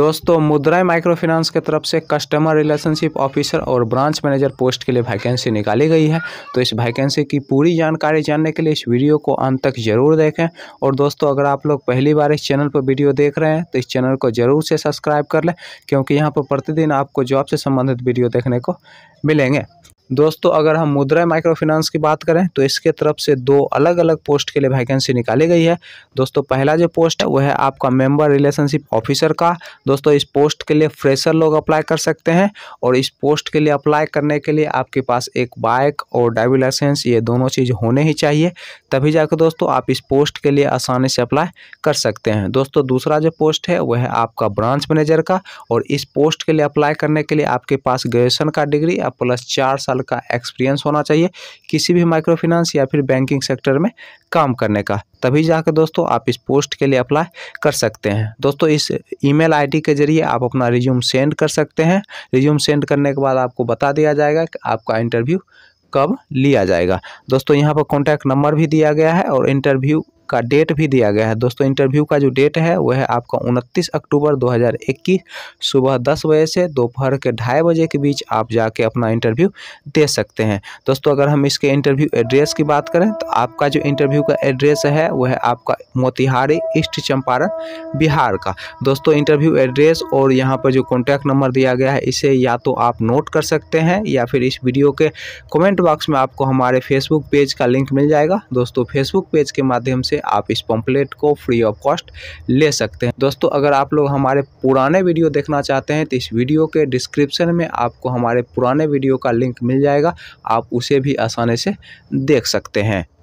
दोस्तों मुद्राएं फाइनेंस की तरफ से कस्टमर रिलेशनशिप ऑफिसर और ब्रांच मैनेजर पोस्ट के लिए वैकेंसी निकाली गई है तो इस वैकेंसी की पूरी जानकारी जानने के लिए इस वीडियो को अंत तक जरूर देखें और दोस्तों अगर आप लोग पहली बार इस चैनल पर वीडियो देख रहे हैं तो इस चैनल को जरूर से सब्सक्राइब कर लें क्योंकि यहाँ पर प्रतिदिन आपको जॉब से संबंधित वीडियो देखने को मिलेंगे दोस्तों अगर हम मुद्रा माइक्रो फाइनेंस की बात करें तो इसके तरफ से दो अलग अलग पोस्ट के लिए वैकेंसी निकाली गई है दोस्तों पहला जो पोस्ट है वह है आपका मेंबर रिलेशनशिप ऑफिसर का दोस्तों इस पोस्ट के लिए फ्रेशर लोग अप्लाई कर सकते हैं और इस पोस्ट के लिए अप्लाई करने के लिए आपके पास एक बाइक और ड्राइविंग लाइसेंस ये दोनों चीज़ होने ही चाहिए तभी जाकर दोस्तों आप इस पोस्ट के लिए आसानी से अप्लाई कर सकते हैं दोस्तों दूसरा जो पोस्ट है वह है आपका ब्रांच मैनेजर का और इस पोस्ट के लिए अप्लाई करने के लिए आपके पास ग्रेजुएशन का डिग्री या प्लस चार साल साल का एक्सपीरियंस होना चाहिए किसी भी माइक्रो फाइनेंस या फिर बैंकिंग सेक्टर में काम करने का तभी जाकर दोस्तों आप इस पोस्ट के लिए अप्लाई कर सकते हैं दोस्तों इस ईमेल आईडी के जरिए आप अपना रिज्यूम सेंड कर सकते हैं रिज्यूम सेंड करने के बाद आपको बता दिया जाएगा कि आपका इंटरव्यू कब लिया जाएगा दोस्तों यहाँ पर कॉन्टैक्ट नंबर भी दिया गया है और इंटरव्यू का डेट भी दिया गया है दोस्तों इंटरव्यू का जो डेट है वह है आपका 29 अक्टूबर 2021 सुबह 10 बजे से दोपहर के ढाई बजे के बीच आप जाके अपना इंटरव्यू दे सकते हैं दोस्तों अगर हम इसके इंटरव्यू एड्रेस की बात करें तो आपका जो इंटरव्यू का एड्रेस है वह है आपका मोतिहारी ईस्ट चंपारण बिहार का दोस्तों इंटरव्यू एड्रेस और यहाँ पर जो कॉन्टैक्ट नंबर दिया गया है इसे या तो आप नोट कर सकते हैं या फिर इस वीडियो के कमेंट बॉक्स में आपको हमारे फेसबुक पेज का लिंक मिल जाएगा दोस्तों फेसबुक पेज के माध्यम से आप इस पम्पलेट को फ्री ऑफ कॉस्ट ले सकते हैं दोस्तों अगर आप लोग हमारे पुराने वीडियो देखना चाहते हैं तो इस वीडियो के डिस्क्रिप्शन में आपको हमारे पुराने वीडियो का लिंक मिल जाएगा आप उसे भी आसानी से देख सकते हैं